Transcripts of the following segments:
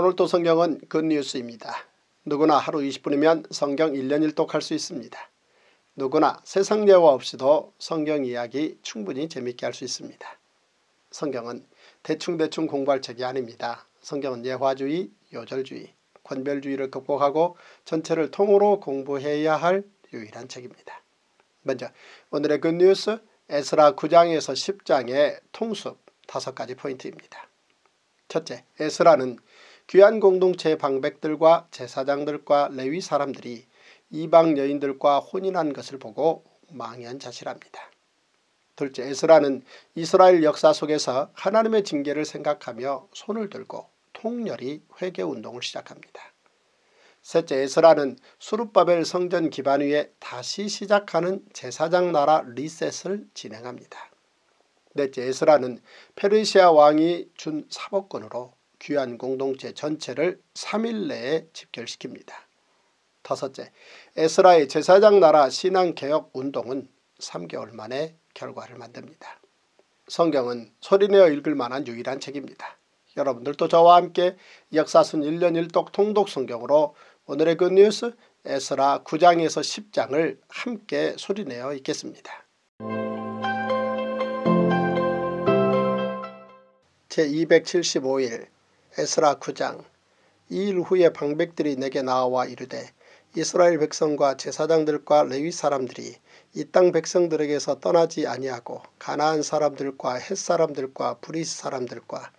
오늘도 성경은 굿뉴스입니다. 누구나 하루 20분이면 성경 1년 1독 할 수 있습니다. 누구나 세상 예화 없이도 성경 이야기 충분히 재밌게 할 수 있습니다. 성경은 대충대충 공부할 책이 아닙니다. 성경은 예화주의, 요절주의, 권별주의를 극복하고 전체를 통으로 공부해야 할 유일한 책입니다. 먼저 오늘의 굿뉴스 에스라 9장에서 10장의 통수 5 가지 포인트입니다. 첫째, 에스라는 귀한 공동체 방백들과 제사장들과 레위 사람들이 이방 여인들과 혼인한 것을 보고 망연자실합니다. 둘째 에스라는 이스라엘 역사 속에서 하나님의 징계를 생각하며 손을 들고 통렬히 회개운동을 시작합니다. 셋째 에스라는 수룻바벨 성전 기반 위에 다시 시작하는 제사장 나라 리셋을 진행합니다. 넷째 에스라는 페르시아 왕이 준 사법권으로 귀한 공동체 전체를 3일 내에 집결시킵니다. 다섯째, 에스라의 제사장 나라 신앙개혁운동은 3개월 만에 결과를 만듭니다. 성경은 소리내어 읽을 만한 유일한 책입니다. 여러분들도 저와 함께 역사순 1년 1독 통독 성경으로 오늘의 굿뉴스 그 에스라 9장에서 10장을 함께 소리내어 읽겠습니다. 제275일 에스라 9장 이 일 후에 방백들이 내게 나와 이르되 이스라엘 백성과 제사장들과 레위 사람들이 이 땅 백성들에게서 떠나지 아니하고 가나안 사람들과 햇 사람들과 브리스 사람들과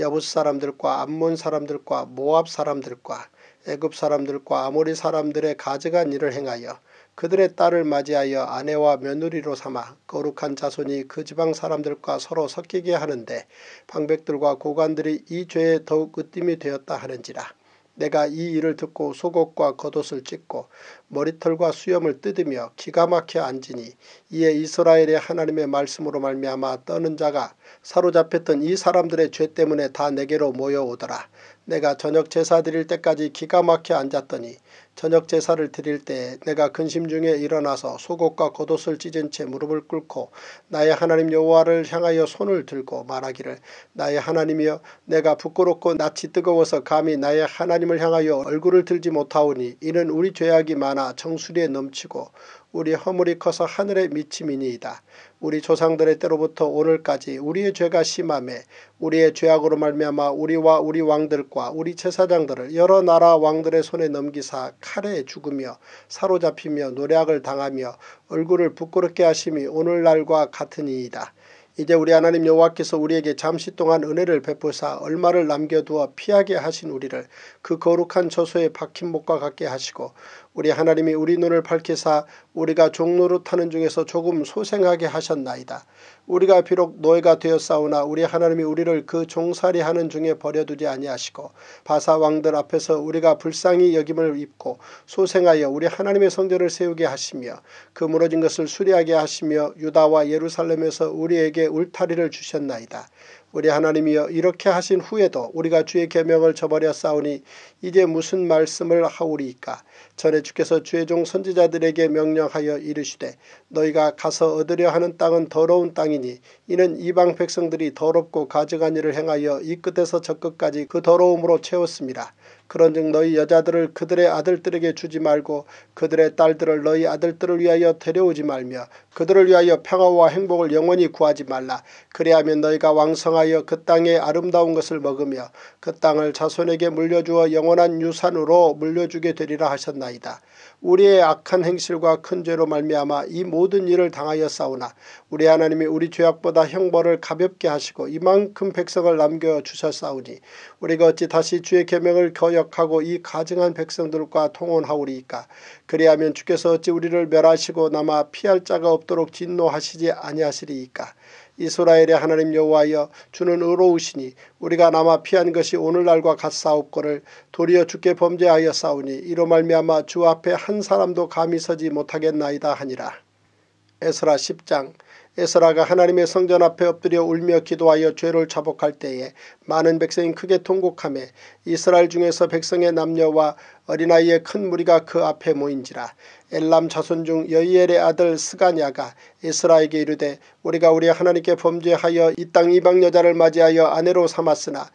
여부스 사람들과 암몬 사람들과 모압 사람들과 애굽 사람들과 아모리 사람들의 가져간 일을 행하여 그들의 딸을 맞이하여 아내와 며느리로 삼아 거룩한 자손이 그 지방 사람들과 서로 섞이게 하는데 방백들과 고관들이 이 죄에 더욱 으뜸이 되었다 하는지라. 내가 이 일을 듣고 속옷과 겉옷을 찢고 머리털과 수염을 뜯으며 기가 막혀 앉으니 이에 이스라엘의 하나님의 말씀으로 말미암아 떠는 자가 사로잡혔던 이 사람들의 죄 때문에 다 내게로 모여오더라. 내가 저녁 제사 드릴 때까지 기가 막혀 앉았더니 저녁 제사를 드릴 때 내가 근심 중에 일어나서 속옷과 겉옷을 찢은 채 무릎을 꿇고 나의 하나님 여호와를 향하여 손을 들고 말하기를 나의 하나님이여 내가 부끄럽고 낯이 뜨거워서 감히 나의 하나님을 향하여 얼굴을 들지 못하오니 이는 우리 죄악이 많아 정수리에 넘치고 우리 허물이 커서 하늘에 미치미니이다. 우리 조상들의 때로부터 오늘까지 우리의 죄가 심함에 우리의 죄악으로 말미암아 우리와 우리 왕들과 우리 제사장들을 여러 나라 왕들의 손에 넘기사 칼에 죽으며 사로잡히며 노략을 당하며 얼굴을 부끄럽게 하심이 오늘날과 같으니이다. 이제 우리 하나님 여호와께서 우리에게 잠시 동안 은혜를 베푸사 얼마를 남겨두어 피하게 하신 우리를 그 거룩한 저소에 박힌 목과 같게 하시고 우리 하나님이 우리 눈을 밝히사 우리가 종로로 타는 중에서 조금 소생하게 하셨나이다. 우리가 비록 노예가 되었사오나 우리 하나님이 우리를 그 종살이 하는 중에 버려두지 아니하시고 바사 왕들 앞에서 우리가 불쌍히 여김을 입고 소생하여 우리 하나님의 성전을 세우게 하시며 그 무너진 것을 수리하게 하시며 유다와 예루살렘에서 우리에게 울타리를 주셨나이다. 우리 하나님이여 이렇게 하신 후에도 우리가 주의 계명을 저버려 싸우니 이제 무슨 말씀을 하오리이까 전에 주께서 주의 종 선지자들에게 명령하여 이르시되 너희가 가서 얻으려 하는 땅은 더러운 땅이니 이는 이방 백성들이 더럽고 가증한 일을 행하여 이 끝에서 저 끝까지 그 더러움으로 채웠습니다. 그런즉 너희 여자들을 그들의 아들들에게 주지 말고 그들의 딸들을 너희 아들들을 위하여 데려오지 말며 그들을 위하여 평화와 행복을 영원히 구하지 말라. 그리하면 너희가 왕성하여 그 땅의 아름다운 것을 먹으며 그 땅을 자손에게 물려주어 영원한 유산으로 물려주게 되리라 하셨나이다. 우리의 악한 행실과 큰 죄로 말미암아 이 모든 일을 당하여 싸우나 우리 하나님이 우리 죄악보다 형벌을 가볍게 하시고 이만큼 백성을 남겨주셨사오니 우리가 어찌 다시 주의 계명을 거역하고 이 가증한 백성들과 통혼하오리이까 그리하면 주께서 어찌 우리를 멸하시고 남아 피할 자가 없도록 진노하시지 아니하시리이까 이스라엘의 하나님 여호와여 주는 의로우시니 우리가 남아 피한 것이 오늘날과 같사옵거를 도리어 주께 범죄하여 싸우니 이로 말미암아 주 앞에 한 사람도 감히 서지 못하겠나이다 하니라. 에스라 10장 에스라가 하나님의 성전 앞에 엎드려 울며 기도하여 죄를 자복할 때에 많은 백성이 크게 통곡함에 이스라엘 중에서 백성의 남녀와 어린아이의 큰 무리가 그 앞에 모인지라 엘람 자손 중 여이엘의 아들 스가냐가 에스라에게 이르되 우리가 우리 하나님께 범죄하여 이 땅 이방 여자를 맞이하여 아내로 삼았으나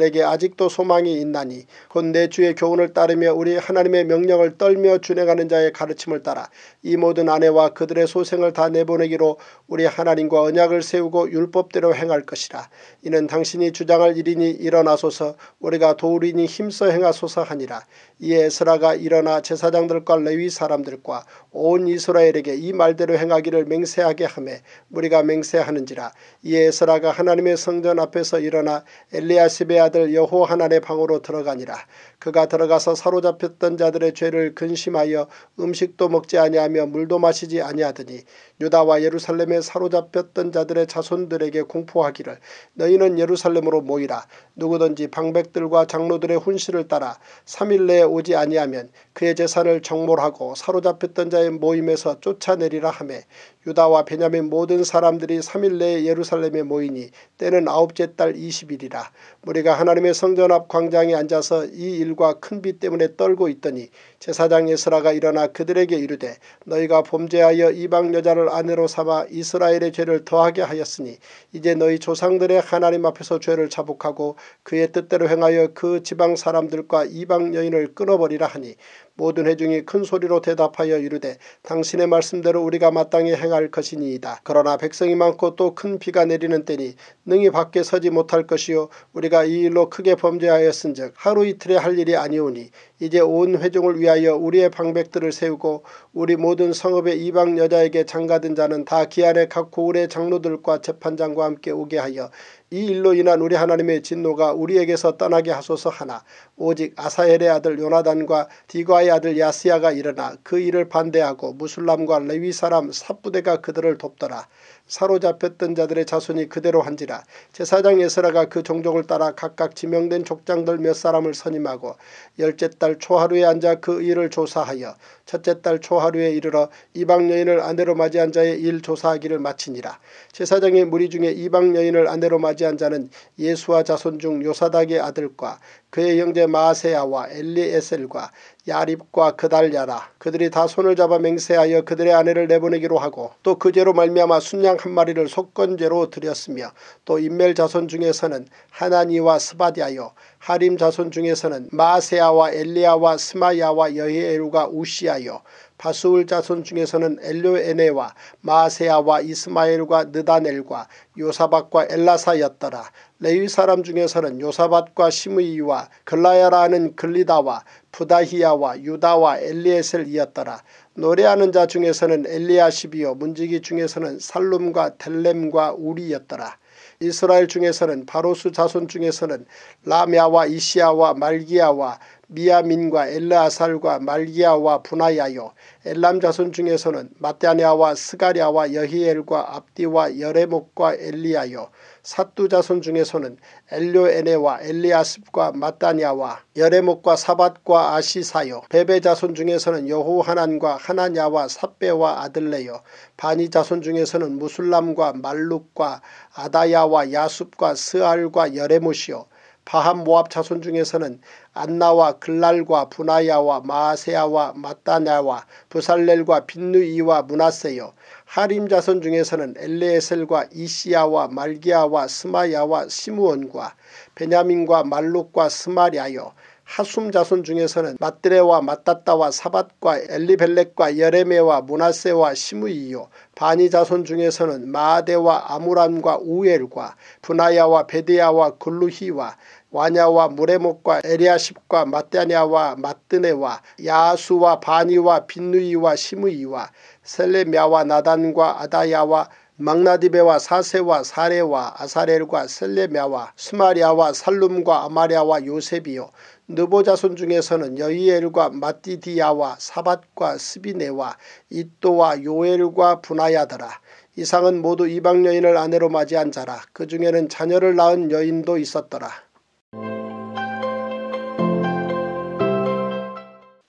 이스라엘에게 아직도 소망이 있나니 곧 내 주의 교훈을 따르며 우리 하나님의 명령을 떨며 준행하는 자의 가르침을 따라 이 모든 아내와 그들의 소생을 다 내보내기로 우리 하나님과 언약을 세우고 율법대로 행할 것이라 이는 당신이 주장할 일이니 일어나소서 우리가 도우리니 힘써 행하소서 하니라 이에 에스라가 일어나 제사장들과 레위 사람들과 온 이스라엘에게 이 말대로 행하기를 맹세하게 하매 무리가 맹세하는지라 이에 에스라가 하나님의 성전 앞에서 일어나 엘리야십의 아들 여호하난의 방으로 들어가니라 그가 들어가서 사로잡혔던 자들의 죄를 근심하여 음식도 먹지 아니하며 물도 마시지 아니하더니 유다와 예루살렘에 사로잡혔던 자들의 자손들에게 공포하기를 너희는 예루살렘으로 모이라 누구든지 방백들과 장로들의 훈시을 따라 3일 내에 오지 아니하면 그의 재산을 정몰하고 사로잡혔던 자의 모임에서 쫓아내리라 하매 유다와 베냐민 모든 사람들이 3일 내에 예루살렘에 모이니 때는 아홉째 달 20일이라 우리가 하나님의 성전 앞 광장에 앉아서 이 일과 큰 비 때문에 떨고 있더니 제사장 에스라가 일어나 그들에게 이르되 너희가 범죄하여 이방 여자를 아내로 삼아 이스라엘의 죄를 더하게 하였으니 이제 너희 조상들의 하나님 앞에서 죄를 자복하고 그의 뜻대로 행하여 그 지방 사람들과 이방 여인을 끊어버리라 하니 모든 회중이 큰 소리로 대답하여 이르되 당신의 말씀대로 우리가 마땅히 행할 것이니이다. 그러나 백성이 많고 또 큰 비가 내리는 때니 능히 밖에 서지 못할 것이요 우리가 이 일로 크게 범죄하였은즉 하루 이틀에 할 일이 아니오니 이제 온 회중을 위하여 우리의 방백들을 세우고 우리 모든 성읍의 이방 여자에게 장가든 자는 다 기안의 각 고을의 장로들과 재판장과 함께 오게 하여 이 일로 인한 우리 하나님의 진노가 우리에게서 떠나게 하소서 하나 오직 아사엘의 아들 요나단과 디과의 아들 야스야가 일어나 그 일을 반대하고 무술람과 레위 사람 삽부대가 그들을 돕더라. 사로잡혔던 자들의 자손이 그대로 한지라 제사장 예스라가그 종족을 따라 각각 지명된 족장들 몇 사람을 선임하고 열째 달 초하루에 앉아 그 일을 조사하여 첫째 달 초하루에 이르러 이방 여인을 아내로 맞이한 자의 일 조사하기를 마치니라. 제사장이 무리 중에 이방 여인을 아내로 맞이 차지한 자는 예수와 자손 중 요사닥의 아들과 그의 형제 마세야와 엘리에셀과 야립과 그달야라 그들이 다 손을 잡아 맹세하여 그들의 아내를 내보내기로 하고 또그 죄로 말미암아 순양 한 마리를 속건죄로 드렸으며 또 인멜 자손 중에서는 하나니와 스바디아요 하림 자손 중에서는 마세야와 엘리야와 스마야와 여히엘과 우시아요 바수울 자손 중에서는 엘료에네와 마세아와 이스마엘과 느다넬과 요사밭과 엘라사였더라. 레위 사람 중에서는 요사밭과 시므이와 글라야라는 글리다와 부다히야와 유다와 엘리에셀이었더라. 노래하는 자 중에서는 엘리아시비요 문지기 중에서는 살룸과 델렘과 우리였더라. 이스라엘 중에서는 바로스 자손 중에서는 라미아와 이시아와 말기야와 미야민과 엘르아살과 말기야와 분하야요 엘람 자손 중에서는 마따냐와 스가리아와 여히엘과 압디와 여레목과 엘리야요 사뚜 자손 중에서는 엘료에네와 엘리아습과 마따냐와 여레목과 사밭과 아시사요 베베 자손 중에서는 여호하난과 하나냐와 삿베와 아들레요 바니 자손 중에서는 무술람과 말룩과 아다야와 야습과 스알과 여레못이요 파함 모압 자손 중에서는 안나와 글랄과 분하야와 마세야와 마따냐와 부살렐과 빈누이와 문하세요. 하림 자손 중에서는 엘레에셀과 이시야와 말기야와 스마야와 시무온과 베냐민과 말룩과 스마리아요 하숨 자손 중에서는 마뜨레와 마따따와 사밧과 엘리벨렉과 여레메와 문하세와 시므이요 바니 자손 중에서는 마아데와 아무람과 우엘과 분하야와 베디야와 글루히와 와냐와 무레목과 에리아십과 마따냐와 마뜨네와 야수와 바니와 빈누이와 시므이와 셀레미아와 나단과 아다야와 망나디베와 사세와 사레와 아사렐과 셀레미아와 스마리아와 살룸과 아마리아와 요셉이요 느보자손 중에서는 여이엘과 마띠디야와 사밭과 스비네와 이또와 요엘과 분하야더라 이상은 모두 이방 여인을 아내로 맞이한 자라 그 중에는 자녀를 낳은 여인도 있었더라.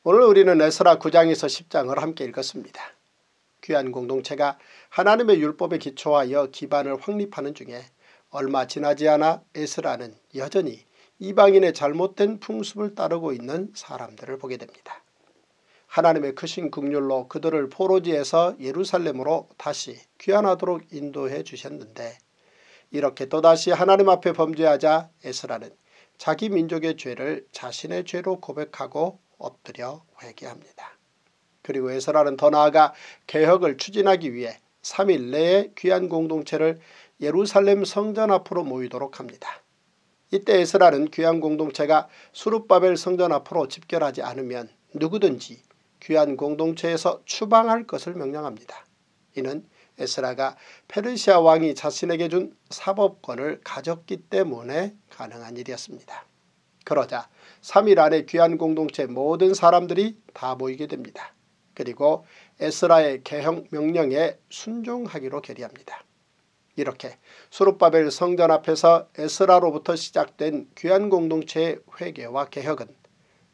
오늘 우리는 에스라 9장에서 10장을 함께 읽었습니다. 귀한 공동체가 하나님의 율법에 기초하여 기반을 확립하는 중에 얼마 지나지 않아 에스라는 여전히 이방인의 잘못된 풍습을 따르고 있는 사람들을 보게 됩니다. 하나님의 크신 극휼로 그들을 포로지에서 예루살렘으로 다시 귀환하도록 인도해 주셨는데 이렇게 또다시 하나님 앞에 범죄하자 에스라는 자기 민족의 죄를 자신의 죄로 고백하고 엎드려 회개합니다. 그리고 에서라는 더 나아가 개혁을 추진하기 위해 3일 내에 귀한 공동체를 예루살렘 성전 앞으로 모이도록 합니다. 이때 에스라는 귀한 공동체가 수룻바벨 성전 앞으로 집결하지 않으면 누구든지 귀한 공동체에서 추방할 것을 명령합니다. 이는 에스라가 페르시아 왕이 자신에게 준 사법권을 가졌기 때문에 가능한 일이었습니다. 그러자 3일 안에 귀한 공동체 모든 사람들이 다 모이게 됩니다. 그리고 에스라의 개혁 명령에 순종하기로 결의합니다. 이렇게 수룹바벨 성전 앞에서 에스라로부터 시작된 귀한 공동체의 회개와 개혁은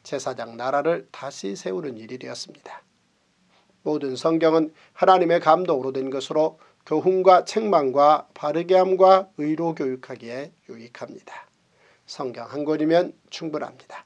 제사장 나라를 다시 세우는 일이 되었습니다. 모든 성경은 하나님의 감독으로 된 것으로 교훈과 책망과 바르게함과 의로 교육하기에 유익합니다. 성경 한 권이면 충분합니다.